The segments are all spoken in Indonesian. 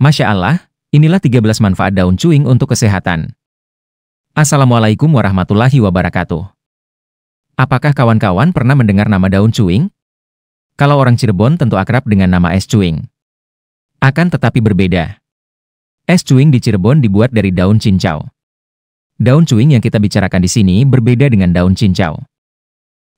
Masya Allah, inilah 13 manfaat daun cuing untuk kesehatan. Assalamualaikum warahmatullahi wabarakatuh. Apakah kawan-kawan pernah mendengar nama daun cuing? Kalau orang Cirebon tentu akrab dengan nama es cuing. Akan tetapi berbeda. Es cuing di Cirebon dibuat dari daun cincau. Daun cuing yang kita bicarakan di sini berbeda dengan daun cincau.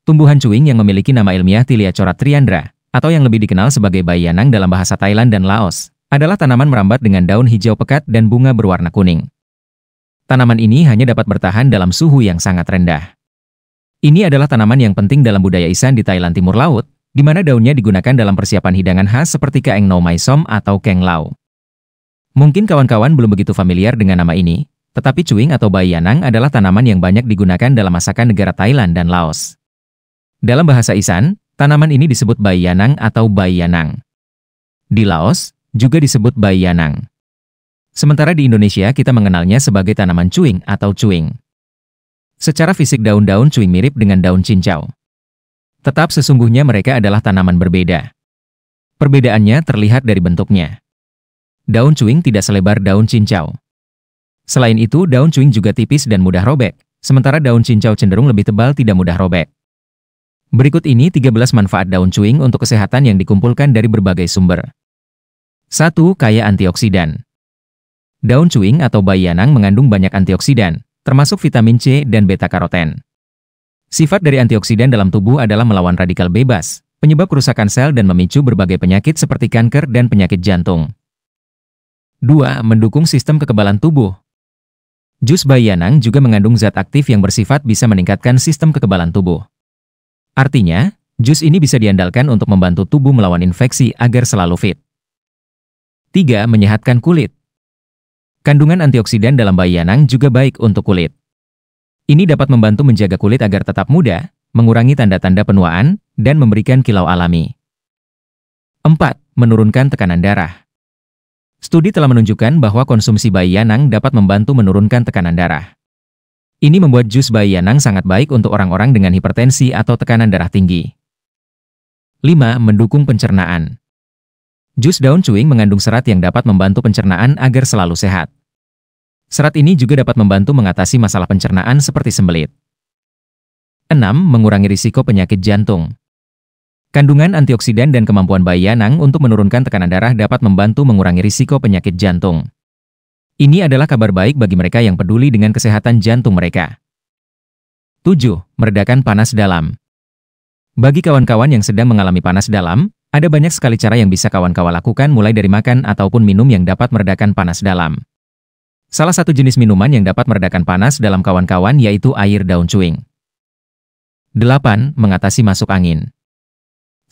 Tumbuhan cuing yang memiliki nama ilmiah Tiliacora triandra, atau yang lebih dikenal sebagai bayanang dalam bahasa Thailand dan Laos, adalah tanaman merambat dengan daun hijau pekat dan bunga berwarna kuning. Tanaman ini hanya dapat bertahan dalam suhu yang sangat rendah. Ini adalah tanaman yang penting dalam budaya Isan di Thailand Timur Laut, di mana daunnya digunakan dalam persiapan hidangan khas seperti kaeng no som atau keng lau. Mungkin kawan-kawan belum begitu familiar dengan nama ini, tetapi cuing atau bayanang adalah tanaman yang banyak digunakan dalam masakan negara Thailand dan Laos. Dalam bahasa Isan, tanaman ini disebut bayanang atau bayanang. Di Laos, juga disebut bayanang. Sementara di Indonesia kita mengenalnya sebagai tanaman cuing atau cuing. Secara fisik daun-daun cuing mirip dengan daun cincau. Tetap sesungguhnya mereka adalah tanaman berbeda. Perbedaannya terlihat dari bentuknya. Daun cuing tidak selebar daun cincau. Selain itu, daun cuing juga tipis dan mudah robek, sementara daun cincau cenderung lebih tebal tidak mudah robek. Berikut ini 13 manfaat daun cuing untuk kesehatan yang dikumpulkan dari berbagai sumber. 1. Kaya antioksidan. Daun cuing atau bayanang mengandung banyak antioksidan, termasuk vitamin C dan beta-karoten. Sifat dari antioksidan dalam tubuh adalah melawan radikal bebas, penyebab kerusakan sel dan memicu berbagai penyakit seperti kanker dan penyakit jantung. 2. Mendukung sistem kekebalan tubuh. Jus bayanang juga mengandung zat aktif yang bersifat bisa meningkatkan sistem kekebalan tubuh. Artinya, jus ini bisa diandalkan untuk membantu tubuh melawan infeksi agar selalu fit. 3. Menyehatkan kulit. Kandungan antioksidan dalam bayanang juga baik untuk kulit. Ini dapat membantu menjaga kulit agar tetap muda, mengurangi tanda-tanda penuaan, dan memberikan kilau alami. 4. Menurunkan tekanan darah. Studi telah menunjukkan bahwa konsumsi bayanang dapat membantu menurunkan tekanan darah. Ini membuat jus bayanang sangat baik untuk orang-orang dengan hipertensi atau tekanan darah tinggi. 5. Mendukung pencernaan. Jus daun cuing mengandung serat yang dapat membantu pencernaan agar selalu sehat. Serat ini juga dapat membantu mengatasi masalah pencernaan seperti sembelit. 6. Mengurangi risiko penyakit jantung. Kandungan antioksidan dan kemampuan bayi Yanang untuk menurunkan tekanan darah dapat membantu mengurangi risiko penyakit jantung. Ini adalah kabar baik bagi mereka yang peduli dengan kesehatan jantung mereka. 7. Meredakan panas dalam. Bagi kawan-kawan yang sedang mengalami panas dalam, ada banyak sekali cara yang bisa kawan-kawan lakukan mulai dari makan ataupun minum yang dapat meredakan panas dalam. Salah satu jenis minuman yang dapat meredakan panas dalam kawan-kawan yaitu air daun cuing. 8. Mengatasi masuk angin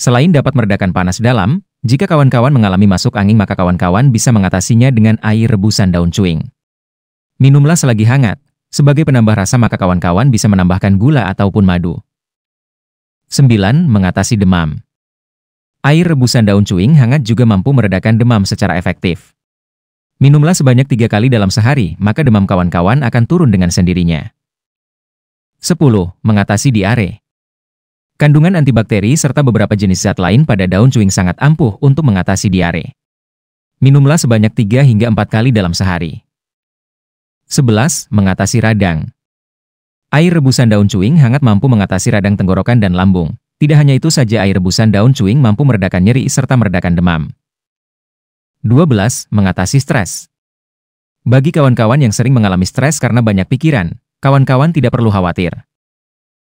Selain dapat meredakan panas dalam, jika kawan-kawan mengalami masuk angin maka kawan-kawan bisa mengatasinya dengan air rebusan daun cuing. Minumlah selagi hangat. Sebagai penambah rasa maka kawan-kawan bisa menambahkan gula ataupun madu. 9. Mengatasi demam Air rebusan daun cuing hangat juga mampu meredakan demam secara efektif. Minumlah sebanyak tiga kali dalam sehari, maka demam kawan-kawan akan turun dengan sendirinya. 10. Mengatasi diare Kandungan antibakteri serta beberapa jenis zat lain pada daun cuing sangat ampuh untuk mengatasi diare. Minumlah sebanyak tiga hingga empat kali dalam sehari. 11. Mengatasi radang Air rebusan daun cuing hangat mampu mengatasi radang tenggorokan dan lambung. Tidak hanya itu saja air rebusan daun cuing mampu meredakan nyeri serta meredakan demam. 12. Mengatasi stres Bagi kawan-kawan yang sering mengalami stres karena banyak pikiran, kawan-kawan tidak perlu khawatir.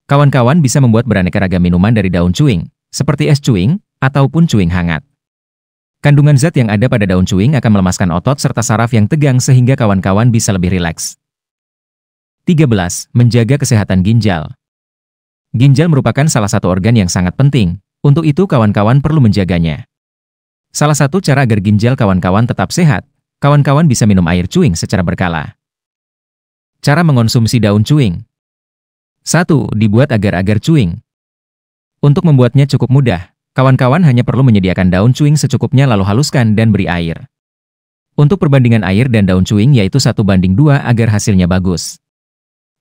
Kawan-kawan bisa membuat beraneka ragam minuman dari daun cuing, seperti es cuing, ataupun cuing hangat. Kandungan zat yang ada pada daun cuing akan melemaskan otot serta saraf yang tegang sehingga kawan-kawan bisa lebih rileks. 13. Menjaga kesehatan ginjal Ginjal merupakan salah satu organ yang sangat penting, untuk itu kawan-kawan perlu menjaganya. Salah satu cara agar ginjal kawan-kawan tetap sehat, kawan-kawan bisa minum air cuing secara berkala. Cara mengonsumsi daun cuing 1. Dibuat agar-agar cuing Untuk membuatnya cukup mudah, kawan-kawan hanya perlu menyediakan daun cuing secukupnya lalu haluskan dan beri air. Untuk perbandingan air dan daun cuing yaitu satu banding dua agar hasilnya bagus.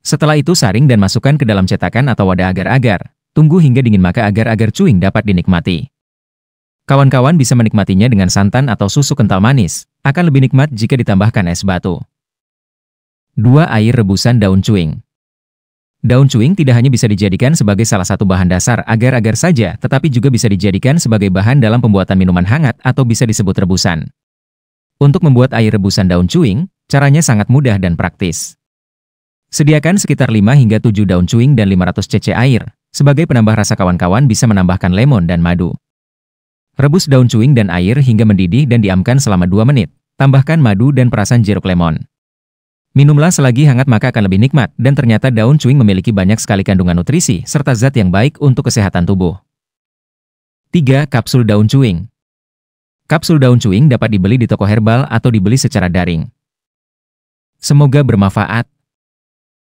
Setelah itu saring dan masukkan ke dalam cetakan atau wadah agar-agar. Tunggu hingga dingin maka agar-agar cuing dapat dinikmati. Kawan-kawan bisa menikmatinya dengan santan atau susu kental manis. Akan lebih nikmat jika ditambahkan es batu. 2. Air rebusan daun cuing Daun cuing tidak hanya bisa dijadikan sebagai salah satu bahan dasar agar-agar saja, tetapi juga bisa dijadikan sebagai bahan dalam pembuatan minuman hangat atau bisa disebut rebusan. Untuk membuat air rebusan daun cuing, caranya sangat mudah dan praktis. Sediakan sekitar 5 hingga 7 daun cuing dan 500 cc air. Sebagai penambah rasa kawan-kawan bisa menambahkan lemon dan madu. Rebus daun cuing dan air hingga mendidih dan diamkan selama 2 menit. Tambahkan madu dan perasan jeruk lemon. Minumlah selagi hangat maka akan lebih nikmat dan ternyata daun cuing memiliki banyak sekali kandungan nutrisi serta zat yang baik untuk kesehatan tubuh. 3. Kapsul daun cuing Kapsul daun cuing dapat dibeli di toko herbal atau dibeli secara daring. Semoga bermanfaat.